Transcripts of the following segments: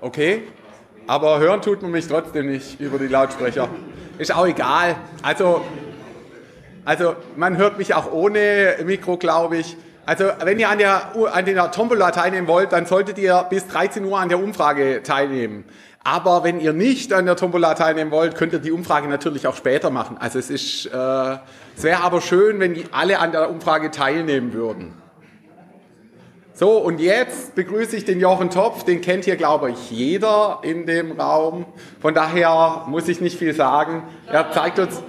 okay. Aber hören tut man mich trotzdem nicht über die Lautsprecher. Ist auch egal. Also, also man hört mich auch ohne Mikro, glaube ich. Also wenn ihr an der, an der Tombola teilnehmen wollt, dann solltet ihr bis 13 Uhr an der Umfrage teilnehmen. Aber wenn ihr nicht an der Tombola teilnehmen wollt, könnt ihr die Umfrage natürlich auch später machen. Also es äh, es wäre aber schön, wenn alle an der Umfrage teilnehmen würden. So, und jetzt begrüße ich den Jochen Topf, den kennt hier, glaube ich, jeder in dem Raum. Von daher muss ich nicht viel sagen. Er zeigt uns.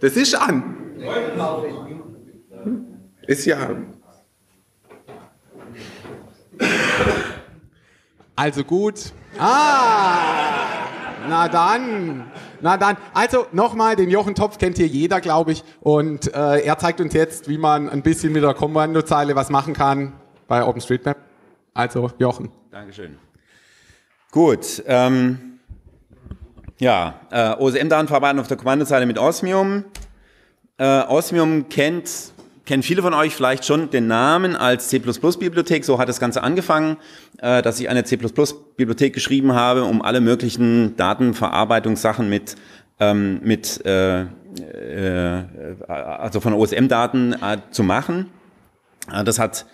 Das ist an. Ist ja an. Also gut. Ah, na dann. Na dann, also nochmal, den Jochen Topf kennt hier jeder, glaube ich. Und äh, er zeigt uns jetzt, wie man ein bisschen mit der Kommandozeile was machen kann bei OpenStreetMap. Also, Jochen. Dankeschön. Gut. Ähm, ja, äh, OSM-Datenverband auf der Kommandozeile mit Osmium. Äh, Osmium kennt kennen viele von euch vielleicht schon den Namen als C++-Bibliothek. So hat das Ganze angefangen, äh, dass ich eine C++-Bibliothek geschrieben habe, um alle möglichen Datenverarbeitungssachen mit ähm, mit äh, äh, äh, also von OSM-Daten äh, zu machen. Äh, das hat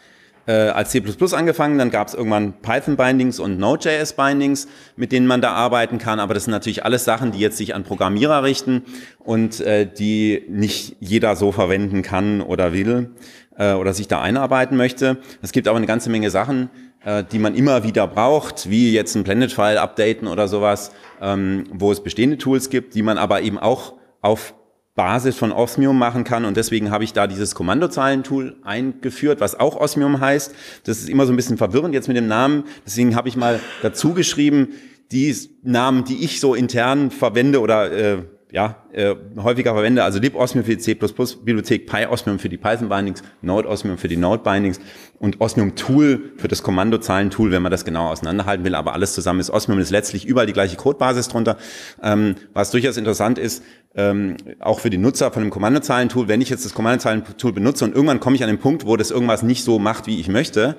äh, als C++ angefangen, dann gab es irgendwann Python-Bindings und Node.js-Bindings, mit denen man da arbeiten kann, aber das sind natürlich alles Sachen, die jetzt sich an Programmierer richten und äh, die nicht jeder so verwenden kann oder will äh, oder sich da einarbeiten möchte. Es gibt aber eine ganze Menge Sachen, äh, die man immer wieder braucht, wie jetzt ein Planet-File updaten oder sowas, ähm, wo es bestehende Tools gibt, die man aber eben auch auf Basis von Osmium machen kann und deswegen habe ich da dieses Kommandozeilentool eingeführt, was auch Osmium heißt. Das ist immer so ein bisschen verwirrend jetzt mit dem Namen, deswegen habe ich mal dazu geschrieben, die Namen, die ich so intern verwende oder äh, ja, äh, häufiger verwende, also LibOsmium für die C++-Bibliothek, PyOsmium für die Python-Bindings, NodeOsmium für die Node-Bindings und Osmium-Tool für das Kommandozeilen-Tool, wenn man das genau auseinanderhalten will, aber alles zusammen ist Osmium, ist letztlich überall die gleiche Codebasis drunter, ähm, was durchaus interessant ist, ähm, auch für die Nutzer von einem Kommandozeilen-Tool, wenn ich jetzt das Kommandozeilen-Tool benutze und irgendwann komme ich an den Punkt, wo das irgendwas nicht so macht, wie ich möchte,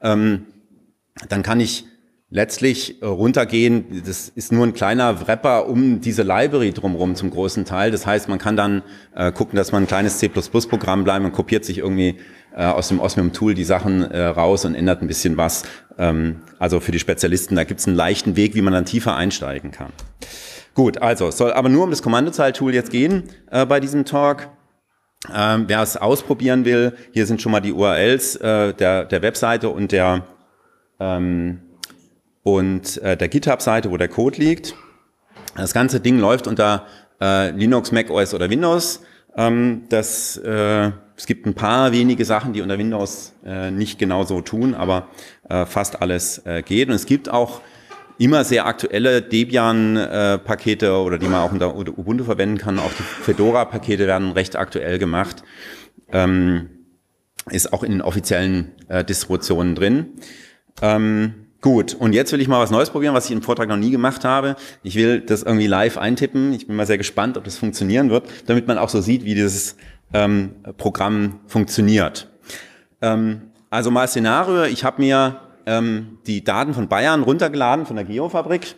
ähm, dann kann ich letztlich äh, runtergehen, das ist nur ein kleiner Wrapper um diese Library drumherum zum großen Teil. Das heißt, man kann dann äh, gucken, dass man ein kleines C++-Programm bleibt und kopiert sich irgendwie äh, aus dem Osmium-Tool die Sachen äh, raus und ändert ein bisschen was. Ähm, also für die Spezialisten, da gibt es einen leichten Weg, wie man dann tiefer einsteigen kann. Gut, also es soll aber nur um das Kommandozeil-Tool jetzt gehen äh, bei diesem Talk. Ähm, wer es ausprobieren will, hier sind schon mal die URLs äh, der, der Webseite und der ähm, und äh, der GitHub-Seite, wo der Code liegt. Das ganze Ding läuft unter äh, Linux, Mac OS oder Windows. Ähm, das, äh, es gibt ein paar wenige Sachen, die unter Windows äh, nicht genau so tun, aber äh, fast alles äh, geht. Und es gibt auch immer sehr aktuelle Debian-Pakete oder die man auch unter Ubuntu verwenden kann. Auch die Fedora-Pakete werden recht aktuell gemacht. Ähm, ist auch in offiziellen äh, Distributionen drin. Ähm, Gut, und jetzt will ich mal was Neues probieren, was ich im Vortrag noch nie gemacht habe. Ich will das irgendwie live eintippen. Ich bin mal sehr gespannt, ob das funktionieren wird, damit man auch so sieht, wie dieses ähm, Programm funktioniert. Ähm, also mal Szenario, ich habe mir ähm, die Daten von Bayern runtergeladen von der Geofabrik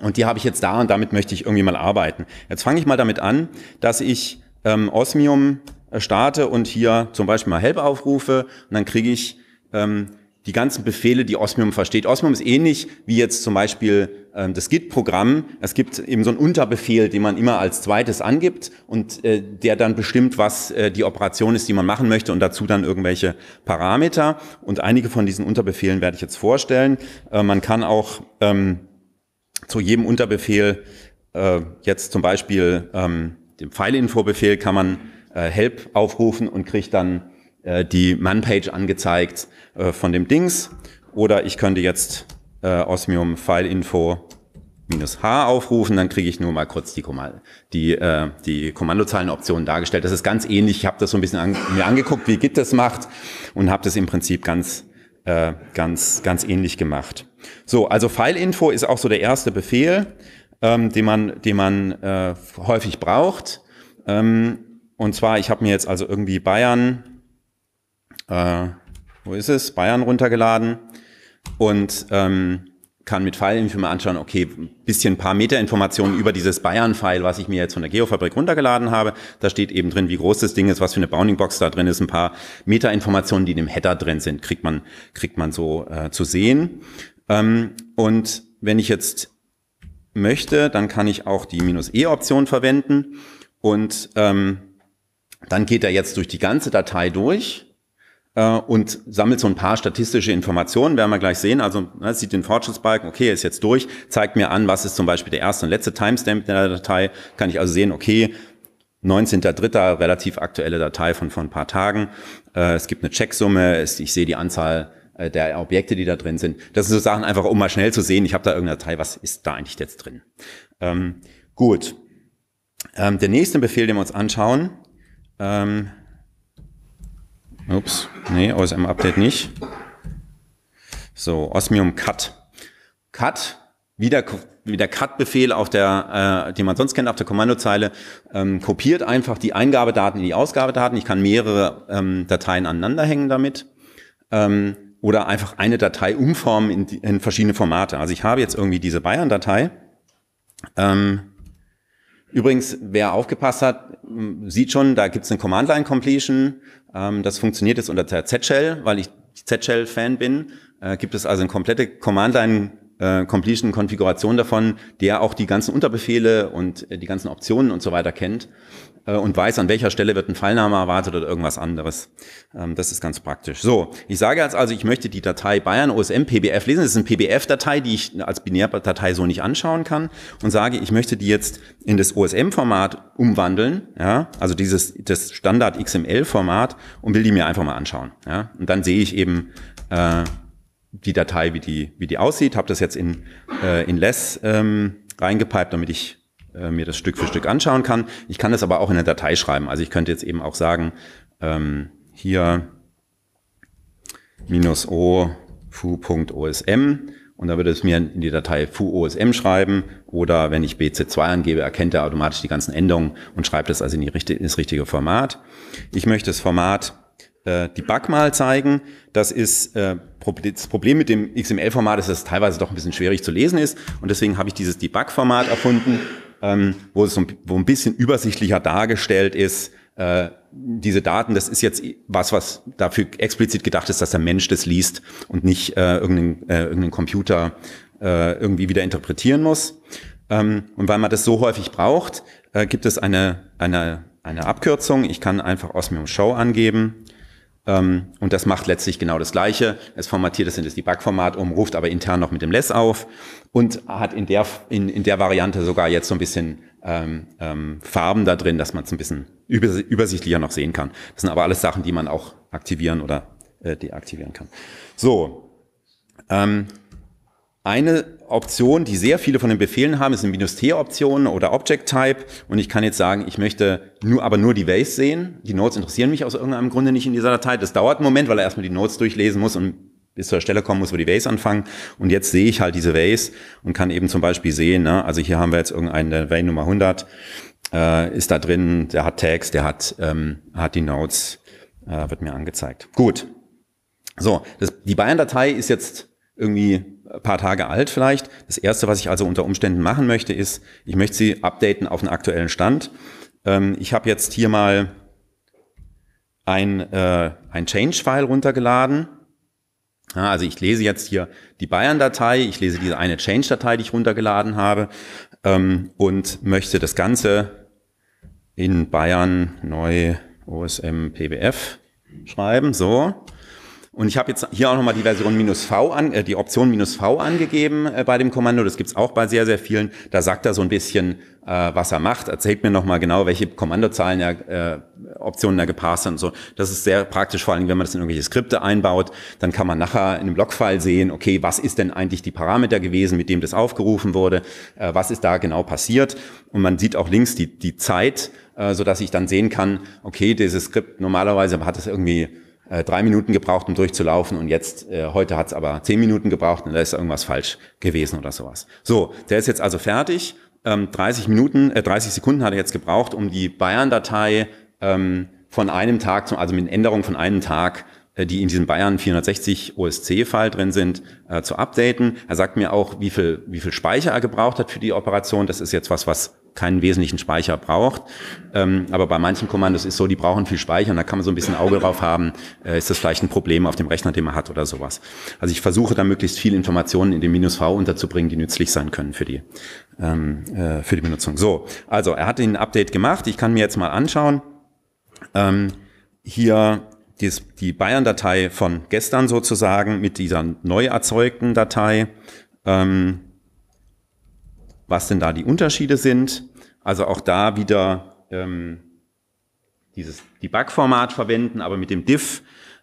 und die habe ich jetzt da und damit möchte ich irgendwie mal arbeiten. Jetzt fange ich mal damit an, dass ich ähm, Osmium äh, starte und hier zum Beispiel mal Help aufrufe und dann kriege ich ähm, die ganzen Befehle, die Osmium versteht. Osmium ist ähnlich wie jetzt zum Beispiel ähm, das Git-Programm. Es gibt eben so einen Unterbefehl, den man immer als zweites angibt und äh, der dann bestimmt, was äh, die Operation ist, die man machen möchte und dazu dann irgendwelche Parameter. Und einige von diesen Unterbefehlen werde ich jetzt vorstellen. Äh, man kann auch ähm, zu jedem Unterbefehl äh, jetzt zum Beispiel ähm, dem Pfeilinfo-Befehl kann man äh, Help aufrufen und kriegt dann äh, die Man-Page angezeigt äh, von dem Dings. Oder ich könnte jetzt äh, Osmium File Info minus H aufrufen, dann kriege ich nur mal kurz die, Kommand die, äh, die Kommandozeilenoptionen dargestellt. Das ist ganz ähnlich. Ich habe das so ein bisschen an, mir angeguckt, wie Git das macht und habe das im Prinzip ganz, äh, ganz, ganz ähnlich gemacht. So, also File-Info ist auch so der erste Befehl, ähm, den man, den man äh, häufig braucht. Ähm, und zwar, ich habe mir jetzt also irgendwie Bayern äh, wo ist es, Bayern runtergeladen und ähm, kann mit File-Info mal anschauen, okay, bisschen paar Meta-Informationen über dieses Bayern-File, was ich mir jetzt von der Geofabrik runtergeladen habe. Da steht eben drin, wie groß das Ding ist, was für eine Bounding-Box da drin ist, ein paar Meta-Informationen, die in dem Header drin sind, kriegt man, kriegt man so äh, zu sehen. Ähm, und wenn ich jetzt möchte, dann kann ich auch die minus "-e"-Option verwenden und ähm, dann geht er jetzt durch die ganze Datei durch äh, und sammelt so ein paar statistische Informationen, werden wir gleich sehen. Also ne, sieht den Fortschrittsbalken, okay, ist jetzt durch, zeigt mir an, was ist zum Beispiel der erste und letzte Timestamp in der Datei. Kann ich also sehen, okay, 19.3. relativ aktuelle Datei von von ein paar Tagen. Äh, es gibt eine Checksumme, ich sehe die Anzahl äh, der Objekte, die da drin sind. Das sind so Sachen einfach, um mal schnell zu sehen, ich habe da irgendeine Datei, was ist da eigentlich jetzt drin? Ähm, gut. Ähm, der nächste Befehl, den wir uns anschauen, ähm, Ups, nee, aus einem Update nicht. So, Osmium Cut. Cut, wie der, wie der Cut-Befehl auf der, äh, den man sonst kennt, auf der Kommandozeile, ähm, kopiert einfach die Eingabedaten in die Ausgabedaten. Ich kann mehrere ähm, Dateien aneinander hängen damit. Ähm, oder einfach eine Datei umformen in, die, in verschiedene Formate. Also ich habe jetzt irgendwie diese Bayern-Datei. Ähm, übrigens, wer aufgepasst hat, sieht schon, da gibt's eine Command-Line-Completion. Ähm, das funktioniert jetzt unter der Z-Shell, weil ich Z-Shell-Fan bin. Äh, gibt es also eine komplette Command-Line äh, Completion-Konfiguration davon, der auch die ganzen Unterbefehle und äh, die ganzen Optionen und so weiter kennt äh, und weiß, an welcher Stelle wird ein Fallname erwartet oder irgendwas anderes. Ähm, das ist ganz praktisch. So, ich sage jetzt also, ich möchte die Datei Bayern OSM PBF lesen. Das ist eine PBF-Datei, die ich als Binärdatei so nicht anschauen kann und sage, ich möchte die jetzt in das OSM-Format umwandeln, ja, also dieses das Standard XML-Format und will die mir einfach mal anschauen. Ja, und dann sehe ich eben äh, die Datei, wie die, wie die aussieht. Habe das jetzt in, äh, in Less ähm, reingepiped, damit ich äh, mir das Stück für Stück anschauen kann. Ich kann das aber auch in eine Datei schreiben. Also ich könnte jetzt eben auch sagen, ähm, hier minus o foo.osm und da würde es mir in die Datei foo.osm schreiben oder wenn ich bc2 angebe, erkennt er automatisch die ganzen Endungen und schreibt es also in die, ins richtige Format. Ich möchte das Format äh, die Bug mal zeigen. Das ist äh, das Problem mit dem XML-Format ist, dass es teilweise doch ein bisschen schwierig zu lesen ist. Und deswegen habe ich dieses Debug-Format erfunden, ähm, wo es ein, wo ein bisschen übersichtlicher dargestellt ist, äh, diese Daten, das ist jetzt was, was dafür explizit gedacht ist, dass der Mensch das liest und nicht äh, irgendein, äh, irgendein Computer äh, irgendwie wieder interpretieren muss. Ähm, und weil man das so häufig braucht, äh, gibt es eine, eine, eine Abkürzung. Ich kann einfach Osmium Show angeben ähm, und das macht letztlich genau das Gleiche. Es formatiert das in das Debug-Format um, ruft aber intern noch mit dem Less auf und hat in der, in, in der Variante sogar jetzt so ein bisschen ähm, ähm, Farben da drin, dass man es ein bisschen übersichtlicher noch sehen kann. Das sind aber alles Sachen, die man auch aktivieren oder äh, deaktivieren kann. So, ähm, eine Option, die sehr viele von den Befehlen haben, ist eine Minus-T-Option oder Object-Type. Und ich kann jetzt sagen, ich möchte nur, aber nur die Waves sehen. Die Nodes interessieren mich aus irgendeinem Grunde nicht in dieser Datei. Das dauert einen Moment, weil er erstmal die Nodes durchlesen muss und bis zur Stelle kommen muss, wo die Waves anfangen. Und jetzt sehe ich halt diese Waves und kann eben zum Beispiel sehen, ne, also hier haben wir jetzt irgendeine Wave Nummer 100, äh, ist da drin, der hat Tags, der hat, ähm, hat die Nodes, äh, wird mir angezeigt. Gut. So, das, die Bayern-Datei ist jetzt irgendwie paar Tage alt vielleicht. Das Erste, was ich also unter Umständen machen möchte, ist, ich möchte sie updaten auf den aktuellen Stand. Ähm, ich habe jetzt hier mal ein, äh, ein Change-File runtergeladen. Ja, also ich lese jetzt hier die Bayern-Datei, ich lese diese eine Change-Datei, die ich runtergeladen habe ähm, und möchte das Ganze in Bayern neu OSM PBF schreiben. So. Und ich habe jetzt hier auch nochmal die Version minus V an, äh, die Option minus V angegeben äh, bei dem Kommando. Das gibt's auch bei sehr, sehr vielen. Da sagt er so ein bisschen, äh, was er macht. Erzählt mir nochmal genau, welche Kommandozahlen er, äh, Optionen er gepasst hat und so. Das ist sehr praktisch, vor allem wenn man das in irgendwelche Skripte einbaut. Dann kann man nachher in einem Logfile sehen, okay, was ist denn eigentlich die Parameter gewesen, mit dem das aufgerufen wurde? Äh, was ist da genau passiert? Und man sieht auch links die, die Zeit, äh, so dass ich dann sehen kann, okay, dieses Skript normalerweise hat es irgendwie äh, drei Minuten gebraucht, um durchzulaufen und jetzt, äh, heute hat's aber zehn Minuten gebraucht und da ist irgendwas falsch gewesen oder sowas. So, der ist jetzt also fertig. Ähm, 30 Minuten, äh, 30 Sekunden hat er jetzt gebraucht, um die Bayern-Datei ähm, von einem Tag, zum, also mit Änderung von einem Tag äh, die in diesem Bayern 460 OSC-File drin sind, äh, zu updaten. Er sagt mir auch, wie viel, wie viel Speicher er gebraucht hat für die Operation. Das ist jetzt was, was keinen wesentlichen Speicher braucht. Ähm, aber bei manchen Kommandos ist so, die brauchen viel Speicher und da kann man so ein bisschen Auge drauf haben, äh, ist das vielleicht ein Problem auf dem Rechner, den man hat oder sowas. Also ich versuche da möglichst viel Informationen in dem minus V unterzubringen, die nützlich sein können für die, ähm, äh, für die Benutzung. So, also er hat den Update gemacht. Ich kann mir jetzt mal anschauen. Ähm, hier dies, die Bayern-Datei von gestern sozusagen mit dieser neu erzeugten Datei, ähm, was denn da die Unterschiede sind. Also auch da wieder ähm, dieses Debug-Format verwenden, aber mit dem diff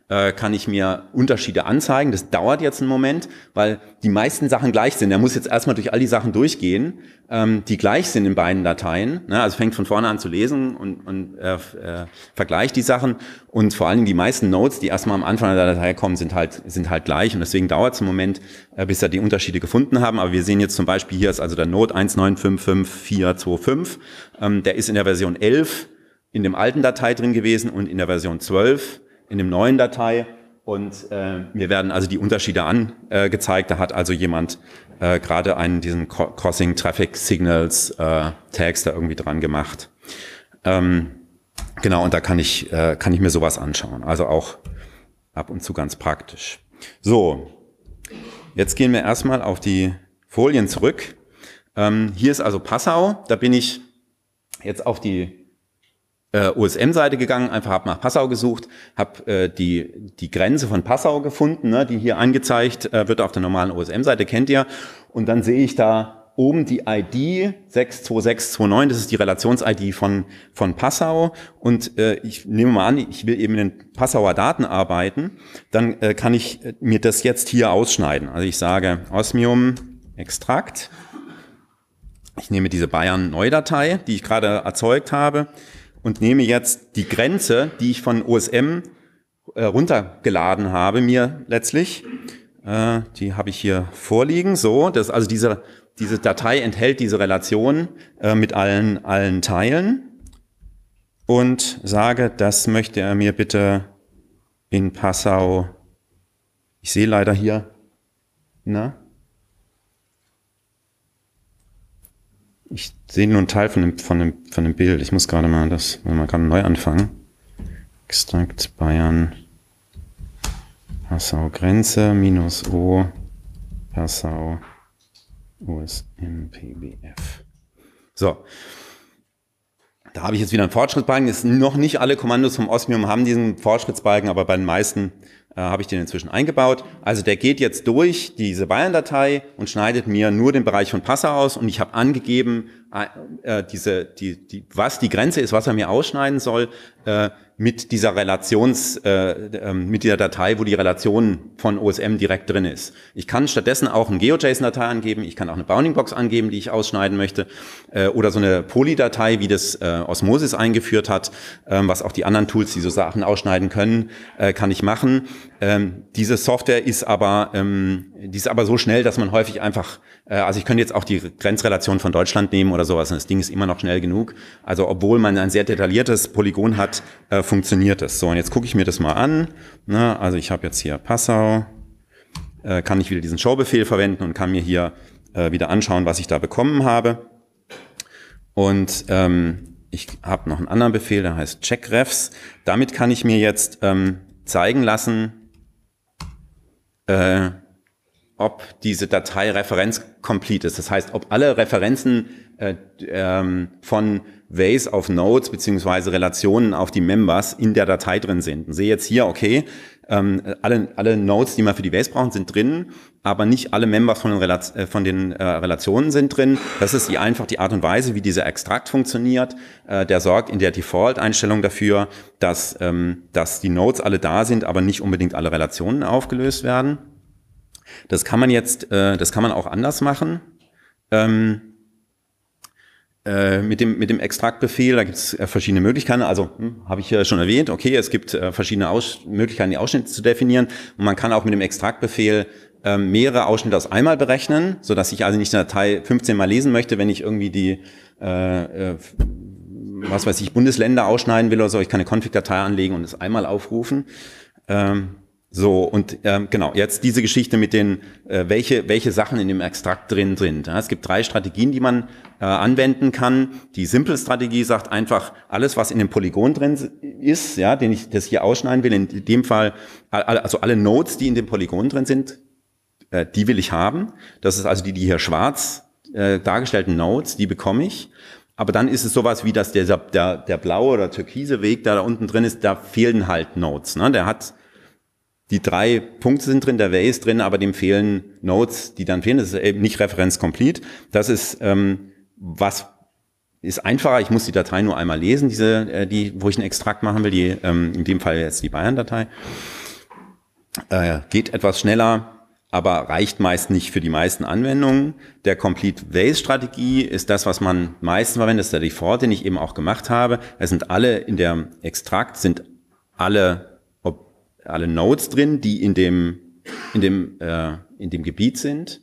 äh, kann ich mir Unterschiede anzeigen. Das dauert jetzt einen Moment, weil die meisten Sachen gleich sind. Er muss jetzt erstmal durch all die Sachen durchgehen, ähm, die gleich sind in beiden Dateien. Ne, also fängt von vorne an zu lesen und, und äh, äh, vergleicht die Sachen. Und vor allen Dingen die meisten Notes, die erstmal am Anfang der Datei kommen, sind halt, sind halt gleich. Und deswegen dauert es einen Moment, äh, bis er die Unterschiede gefunden haben. Aber wir sehen jetzt zum Beispiel, hier ist also der Note 1955425. Ähm, der ist in der Version 11 in dem alten Datei drin gewesen und in der Version 12 in dem neuen Datei. Und äh, mir werden also die Unterschiede angezeigt. Da hat also jemand äh, gerade einen diesen Crossing Traffic Signals äh, Tags da irgendwie dran gemacht. Ähm, genau, und da kann ich, äh, kann ich mir sowas anschauen. Also auch ab und zu ganz praktisch. So, jetzt gehen wir erstmal auf die Folien zurück. Ähm, hier ist also Passau. Da bin ich jetzt auf die äh, OSM-Seite gegangen, einfach habe nach Passau gesucht, habe äh, die, die Grenze von Passau gefunden, ne, die hier angezeigt äh, wird auf der normalen OSM-Seite, kennt ihr. Und dann sehe ich da oben die ID 62629, das ist die Relations-ID von, von Passau. Und äh, ich nehme mal an, ich will eben in den Passauer Daten arbeiten, dann äh, kann ich äh, mir das jetzt hier ausschneiden. Also ich sage Osmium Extrakt. Ich nehme diese bayern neudatei die ich gerade erzeugt habe, und nehme jetzt die Grenze, die ich von OSM äh, runtergeladen habe, mir letztlich. Äh, die habe ich hier vorliegen. So, das, also diese, diese Datei enthält diese Relation äh, mit allen, allen Teilen und sage, das möchte er mir bitte in Passau. Ich sehe leider hier, na, Ich sehe nur einen Teil von dem, von dem, von dem Bild. Ich muss gerade mal das, wenn man gerade neu anfangen. Extract Bayern. Passau Grenze minus O. Passau USMPBF. So. Da habe ich jetzt wieder einen Fortschrittsbalken. Ist noch nicht alle Kommandos vom Osmium haben diesen Fortschrittsbalken, aber bei den meisten äh, habe ich den inzwischen eingebaut. Also der geht jetzt durch diese Bayern-Datei und schneidet mir nur den Bereich von Passau aus und ich habe angegeben, äh, äh, diese, die, die, was die Grenze ist, was er mir ausschneiden soll. Äh, mit dieser Relations, äh, ähm, mit dieser Datei, wo die Relation von OSM direkt drin ist. Ich kann stattdessen auch eine GeoJSON-Datei angeben, ich kann auch eine Bounding-Box angeben, die ich ausschneiden möchte, äh, oder so eine Poly-Datei, wie das äh, Osmosis eingeführt hat, ähm, was auch die anderen Tools, die so Sachen ausschneiden können, äh, kann ich machen. Ähm, diese Software ist aber, ähm, die ist aber so schnell, dass man häufig einfach, äh, also ich könnte jetzt auch die Grenzrelation von Deutschland nehmen oder sowas, und das Ding ist immer noch schnell genug. Also obwohl man ein sehr detailliertes Polygon hat, äh, funktioniert das. So, und jetzt gucke ich mir das mal an. Ne? Also ich habe jetzt hier Passau, äh, kann ich wieder diesen Showbefehl verwenden und kann mir hier äh, wieder anschauen, was ich da bekommen habe. Und ähm, ich habe noch einen anderen Befehl, der heißt checkrefs. Damit kann ich mir jetzt ähm, zeigen lassen, äh, ob diese Datei referenzkomplett ist. Das heißt, ob alle Referenzen äh, ähm, von Ways auf Nodes beziehungsweise Relationen auf die Members in der Datei drin sind. Und sehe jetzt hier, okay, ähm, alle, alle Nodes, die man für die Ways brauchen, sind drin, aber nicht alle Members von den, Relaz äh, von den äh, Relationen sind drin. Das ist die, einfach die Art und Weise, wie dieser Extrakt funktioniert. Äh, der sorgt in der Default-Einstellung dafür, dass, ähm, dass die Nodes alle da sind, aber nicht unbedingt alle Relationen aufgelöst werden. Das kann man jetzt, äh, das kann man auch anders machen. Ähm, äh, mit dem, mit dem Extraktbefehl, da gibt es äh, verschiedene Möglichkeiten. Also hm, habe ich ja schon erwähnt, okay, es gibt äh, verschiedene Aus Möglichkeiten, die Ausschnitte zu definieren. Und man kann auch mit dem Extraktbefehl ähm, mehrere Ausschnitte aus einmal berechnen, so dass ich also nicht eine Datei 15 mal lesen möchte, wenn ich irgendwie die, äh, äh, was weiß ich, Bundesländer ausschneiden will oder so. Ich kann eine Config-Datei anlegen und es einmal aufrufen. Ähm, so, und ähm, genau, jetzt diese Geschichte mit den, äh, welche, welche Sachen in dem Extrakt drin sind. Ja, es gibt drei Strategien, die man äh, anwenden kann. Die simple Strategie sagt einfach, alles, was in dem Polygon drin ist, ja, den ich das hier ausschneiden will, in dem Fall, also alle Nodes, die in dem Polygon drin sind, äh, die will ich haben. Das ist also die, die hier schwarz äh, dargestellten Nodes, die bekomme ich. Aber dann ist es sowas wie, dass der, der, der blaue oder türkise Weg, der da unten drin ist, da fehlen halt Nodes. Ne? Der hat die drei Punkte sind drin, der Way ist drin, aber dem fehlen Nodes, die dann fehlen. Das ist eben nicht Referenz complete. Das ist ähm, was ist einfacher. Ich muss die Datei nur einmal lesen, diese, äh, die, wo ich einen Extrakt machen will. Die ähm, in dem Fall jetzt die Bayern-Datei äh, geht etwas schneller, aber reicht meist nicht für die meisten Anwendungen. Der Complete Ways Strategie ist das, was man meistens verwendet. Das ist der Default, den ich eben auch gemacht habe. Es sind alle in der Extrakt sind alle alle Nodes drin, die in dem, in dem, äh, in dem Gebiet sind,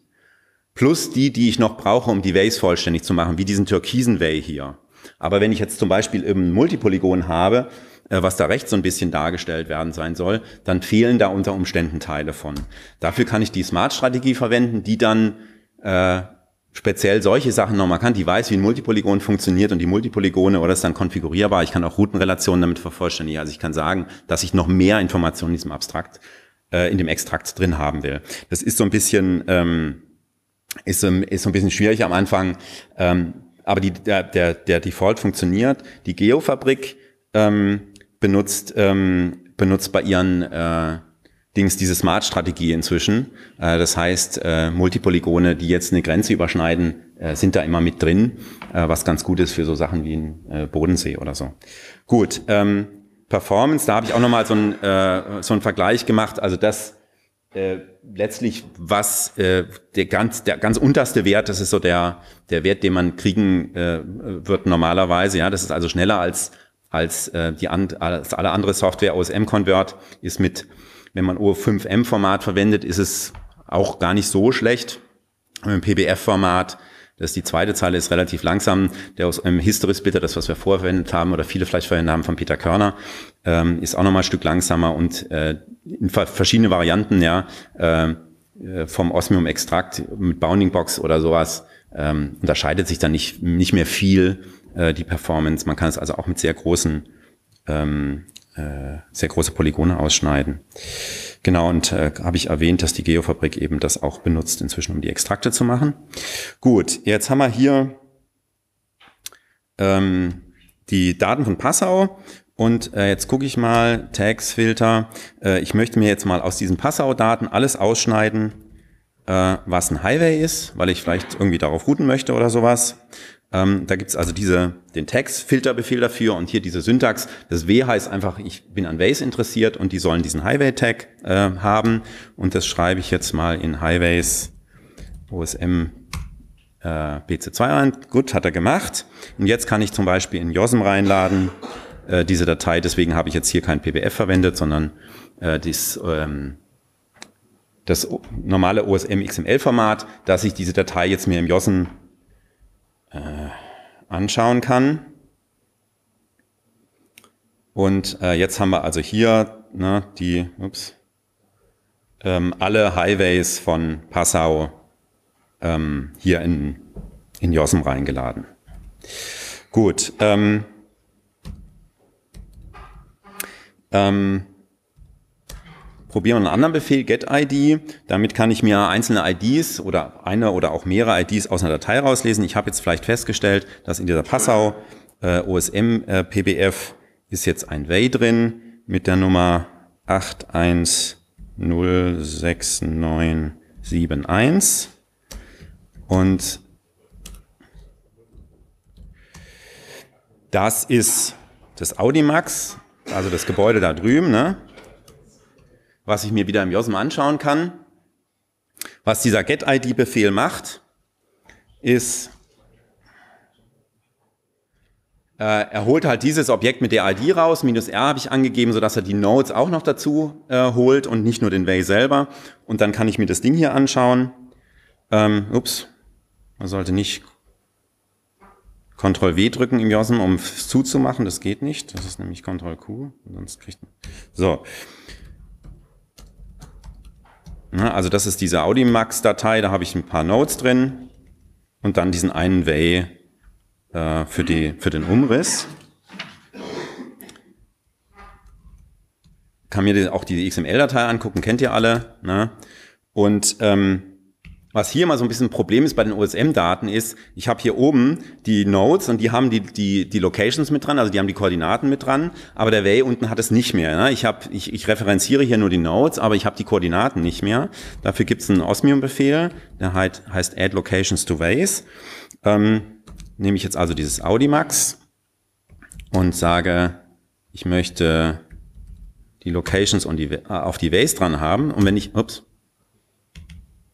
plus die, die ich noch brauche, um die Ways vollständig zu machen, wie diesen türkisen Way hier. Aber wenn ich jetzt zum Beispiel eben Multipolygon habe, äh, was da rechts so ein bisschen dargestellt werden sein soll, dann fehlen da unter Umständen Teile von. Dafür kann ich die Smart-Strategie verwenden, die dann äh, speziell solche Sachen nochmal kann, die weiß, wie ein Multipolygon funktioniert und die Multipolygone oder ist dann konfigurierbar. Ich kann auch Routenrelationen damit vervollständigen. Also ich kann sagen, dass ich noch mehr Informationen in diesem Abstrakt, äh, in dem Extrakt drin haben will. Das ist so ein bisschen, ähm, ist, ist so ein bisschen schwierig am Anfang. Ähm, aber die, der, der, der Default funktioniert. Die Geofabrik ähm, benutzt, ähm, benutzt bei ihren äh, Dings, diese Smart-Strategie inzwischen. Äh, das heißt, äh, Multipolygone, die jetzt eine Grenze überschneiden, äh, sind da immer mit drin, äh, was ganz gut ist für so Sachen wie ein äh, Bodensee oder so. Gut, ähm, Performance, da habe ich auch nochmal so, einen, äh, so einen Vergleich gemacht. Also das äh, letztlich, was äh, der, ganz, der ganz unterste Wert, das ist so der, der Wert, den man kriegen äh, wird normalerweise. Ja, Das ist also schneller als, als, äh, die and, als alle andere Software. OSM-Convert ist mit wenn man O5M-Format verwendet, ist es auch gar nicht so schlecht. Im PBF-Format, das ist die zweite Zeile, ist relativ langsam. Der aus einem ähm, Historisplitter, das was wir vorher verwendet haben oder viele vielleicht verwendet haben von Peter Körner, ähm, ist auch nochmal ein Stück langsamer und äh, in verschiedene Varianten, ja, äh, äh vom Osmium-Extrakt mit Bounding Box oder sowas ähm, unterscheidet sich dann nicht, nicht mehr viel äh, die Performance. Man kann es also auch mit sehr großen ähm, äh, sehr große Polygone ausschneiden. Genau, und äh, habe ich erwähnt, dass die Geofabrik eben das auch benutzt inzwischen, um die Extrakte zu machen. Gut, jetzt haben wir hier ähm, die Daten von Passau und äh, jetzt gucke ich mal, Tags, Filter. Äh, ich möchte mir jetzt mal aus diesen Passau-Daten alles ausschneiden, äh, was ein Highway ist, weil ich vielleicht irgendwie darauf routen möchte oder sowas. Ähm, da gibt's also diese, den Tags-Filterbefehl dafür und hier diese Syntax. Das W heißt einfach, ich bin an Ways interessiert und die sollen diesen Highway-Tag äh, haben. Und das schreibe ich jetzt mal in Highways OSM äh, BC2 ein. Gut, hat er gemacht. Und jetzt kann ich zum Beispiel in JOSM reinladen äh, diese Datei. Deswegen habe ich jetzt hier kein PBF verwendet, sondern äh, dies, ähm, das normale OSM XML-Format, dass ich diese Datei jetzt mir im JOSM äh, anschauen kann. Und äh, jetzt haben wir also hier ne, die, ups, ähm, alle Highways von Passau ähm, hier in, in Jossen reingeladen. Gut. Ähm, ähm, probieren wir einen anderen Befehl, getID. Damit kann ich mir einzelne IDs oder eine oder auch mehrere IDs aus einer Datei rauslesen. Ich habe jetzt vielleicht festgestellt, dass in dieser Passau äh, OSM äh, PBF ist jetzt ein Way drin mit der Nummer 8106971. und das ist das Audimax, also das Gebäude da drüben, ne? was ich mir wieder im JOSM anschauen kann. Was dieser get-id-Befehl macht, ist, äh, er holt halt dieses Objekt mit der ID raus, minus r habe ich angegeben, sodass er die Nodes auch noch dazu äh, holt und nicht nur den Way selber. Und dann kann ich mir das Ding hier anschauen. Ähm, ups, man sollte nicht Ctrl-W drücken im JOSM, um es zuzumachen. Das geht nicht. Das ist nämlich Ctrl-Q. Sonst kriegt man. So. Ne? Also das ist diese Audimax-Datei, da habe ich ein paar Notes drin und dann diesen einen Way äh, für, die, für den Umriss. Kann mir auch die XML-Datei angucken, kennt ihr alle. Ne? Und ähm, was hier mal so ein bisschen ein Problem ist bei den OSM-Daten ist, ich habe hier oben die Nodes und die haben die, die, die Locations mit dran, also die haben die Koordinaten mit dran, aber der Way unten hat es nicht mehr. Ne? Ich, hab, ich, ich referenziere hier nur die Nodes, aber ich habe die Koordinaten nicht mehr. Dafür gibt es einen Osmium-Befehl, der halt, heißt add locations to ways. Ähm, nehme ich jetzt also dieses Audimax und sage, ich möchte die Locations und die, äh, auf die Ways dran haben. Und wenn ich, ups,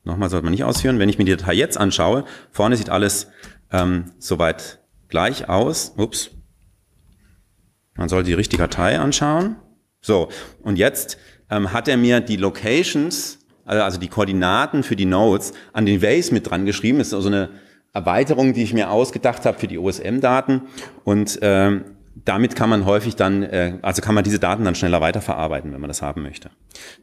Nochmal sollte man nicht ausführen. Wenn ich mir die Datei jetzt anschaue, vorne sieht alles ähm, soweit gleich aus. Ups. Man soll die richtige Datei anschauen. So, und jetzt ähm, hat er mir die Locations, also, also die Koordinaten für die Nodes, an den Ways mit dran geschrieben. Das ist also eine Erweiterung, die ich mir ausgedacht habe für die OSM-Daten. Und ähm, damit kann man häufig dann, äh, also kann man diese Daten dann schneller weiterverarbeiten, wenn man das haben möchte.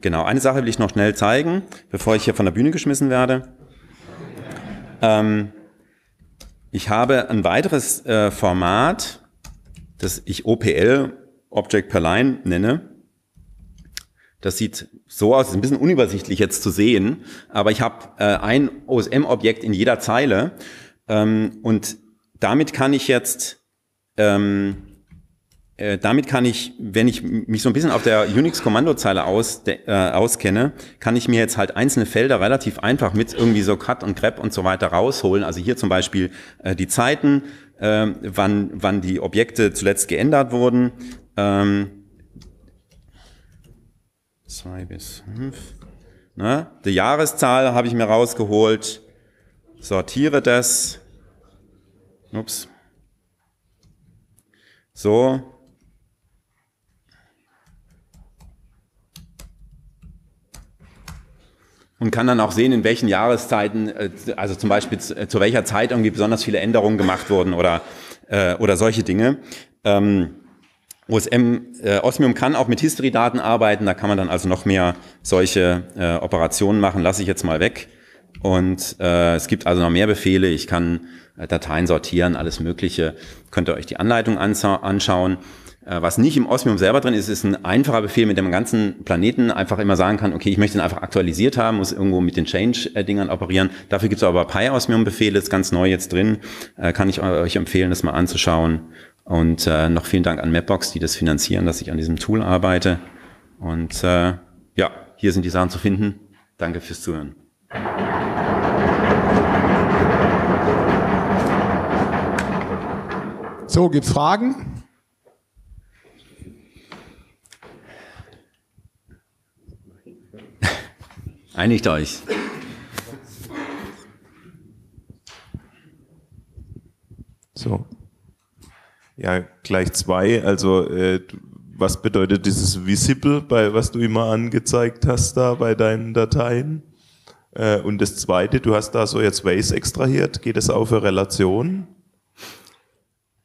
Genau, eine Sache will ich noch schnell zeigen, bevor ich hier von der Bühne geschmissen werde. Ähm, ich habe ein weiteres äh, Format, das ich OPL, Object per Line, nenne. Das sieht so aus, ist ein bisschen unübersichtlich jetzt zu sehen, aber ich habe äh, ein OSM-Objekt in jeder Zeile ähm, und damit kann ich jetzt ähm, äh, damit kann ich, wenn ich mich so ein bisschen auf der Unix-Kommandozeile aus, äh, auskenne, kann ich mir jetzt halt einzelne Felder relativ einfach mit irgendwie so Cut und Grep und so weiter rausholen. Also hier zum Beispiel äh, die Zeiten, äh, wann, wann die Objekte zuletzt geändert wurden. Ähm, zwei bis fünf. Ne? Die Jahreszahl habe ich mir rausgeholt. Sortiere das. Ups. So, und kann dann auch sehen, in welchen Jahreszeiten, äh, also zum Beispiel äh, zu welcher Zeit irgendwie besonders viele Änderungen gemacht wurden oder, äh, oder solche Dinge. Ähm, OSM, äh, Osmium kann auch mit History-Daten arbeiten, da kann man dann also noch mehr solche äh, Operationen machen, lasse ich jetzt mal weg. Und äh, es gibt also noch mehr Befehle, ich kann äh, Dateien sortieren, alles Mögliche. Könnt ihr euch die Anleitung anschauen. Äh, was nicht im Osmium selber drin ist, ist ein einfacher Befehl, mit dem man ganzen Planeten einfach immer sagen kann, okay, ich möchte ihn einfach aktualisiert haben, muss irgendwo mit den Change-Dingern operieren. Dafür gibt es aber Pi-Osmium-Befehle, ist ganz neu jetzt drin. Äh, kann ich euch empfehlen, das mal anzuschauen. Und äh, noch vielen Dank an Mapbox, die das finanzieren, dass ich an diesem Tool arbeite. Und äh, ja, hier sind die Sachen zu finden. Danke fürs Zuhören. So, gibt's Fragen? Einigt euch. So. Ja, gleich zwei. Also, äh, was bedeutet dieses Visible, bei was du immer angezeigt hast da bei deinen Dateien? Äh, und das zweite, du hast da so jetzt Ways extrahiert. Geht es auch für Relationen?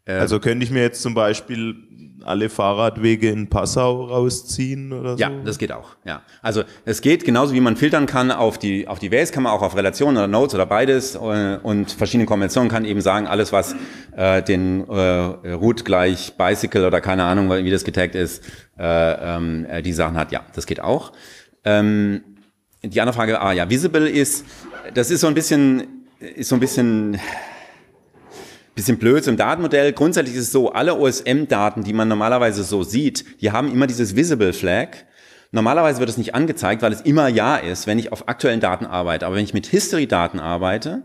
Äh, also könnte ich mir jetzt zum Beispiel alle Fahrradwege in Passau rausziehen oder so? Ja, das geht auch. Ja. Also es geht genauso wie man filtern kann auf die, auf die Ways, kann man auch auf Relationen oder Nodes oder beides äh, und verschiedene Konventionen kann eben sagen, alles was äh, den äh, Route gleich Bicycle oder keine Ahnung, wie das getaggt ist, äh, ähm, äh, die Sachen hat. Ja, das geht auch. Ähm, die andere Frage, ah ja, Visible ist, das ist so ein bisschen, ist so ein bisschen bisschen blöd im Datenmodell. Grundsätzlich ist es so, alle OSM-Daten, die man normalerweise so sieht, die haben immer dieses Visible Flag. Normalerweise wird es nicht angezeigt, weil es immer Ja ist, wenn ich auf aktuellen Daten arbeite. Aber wenn ich mit History-Daten arbeite,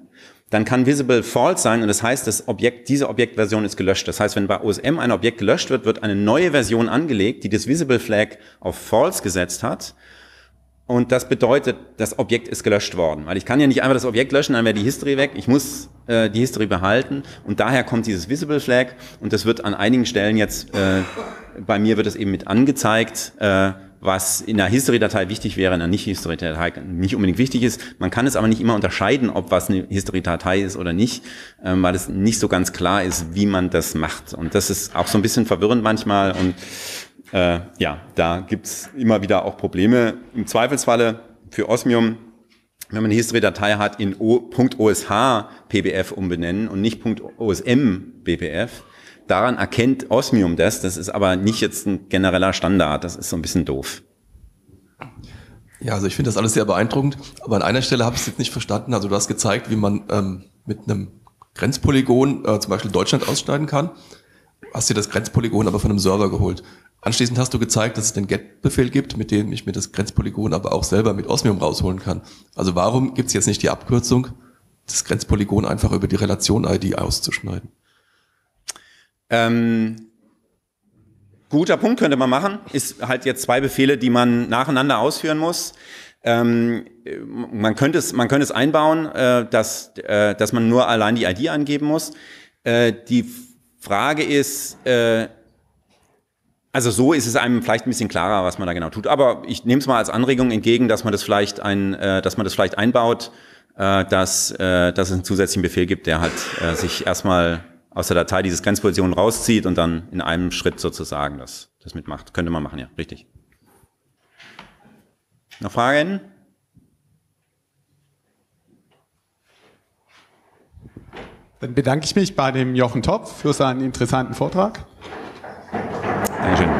dann kann visible false sein und das heißt, das Objekt, diese Objektversion ist gelöscht. Das heißt, wenn bei OSM ein Objekt gelöscht wird, wird eine neue Version angelegt, die das visible Flag auf false gesetzt hat und das bedeutet, das Objekt ist gelöscht worden. Weil ich kann ja nicht einfach das Objekt löschen, dann wäre die History weg. Ich muss äh, die History behalten. Und daher kommt dieses Visible Flag. Und das wird an einigen Stellen jetzt, äh, bei mir wird das eben mit angezeigt, äh, was in der History-Datei wichtig wäre, in der Nicht-History-Datei nicht unbedingt wichtig ist. Man kann es aber nicht immer unterscheiden, ob was eine History-Datei ist oder nicht, ähm, weil es nicht so ganz klar ist, wie man das macht. Und das ist auch so ein bisschen verwirrend manchmal. Und äh, ja, da gibt es immer wieder auch Probleme. Im Zweifelsfalle für Osmium, wenn man eine History-Datei hat, in .osh PBF umbenennen und nicht .osm PBF. Daran erkennt Osmium das. Das ist aber nicht jetzt ein genereller Standard. Das ist so ein bisschen doof. Ja, also ich finde das alles sehr beeindruckend, aber an einer Stelle habe ich es jetzt nicht verstanden. Also du hast gezeigt, wie man ähm, mit einem Grenzpolygon äh, zum Beispiel Deutschland ausschneiden kann. Hast dir das Grenzpolygon aber von einem Server geholt. Anschließend hast du gezeigt, dass es den GET-Befehl gibt, mit dem ich mir das Grenzpolygon aber auch selber mit Osmium rausholen kann. Also warum gibt es jetzt nicht die Abkürzung, das Grenzpolygon einfach über die Relation-ID auszuschneiden? Ähm, guter Punkt könnte man machen. Ist halt jetzt zwei Befehle, die man nacheinander ausführen muss. Ähm, man, könnte es, man könnte es einbauen, äh, dass, äh, dass man nur allein die ID angeben muss. Äh, die Frage ist, äh, also so ist es einem vielleicht ein bisschen klarer, was man da genau tut. Aber ich nehme es mal als Anregung entgegen, dass man das vielleicht ein, äh, dass man das vielleicht einbaut, äh, dass, äh, dass es einen zusätzlichen Befehl gibt, der halt äh, sich erstmal aus der Datei dieses Grenzpositionen rauszieht und dann in einem Schritt sozusagen das, das mitmacht. Könnte man machen, ja, richtig. Noch Fragen? Dann bedanke ich mich bei dem Jochen Topf für seinen interessanten Vortrag. Gracias.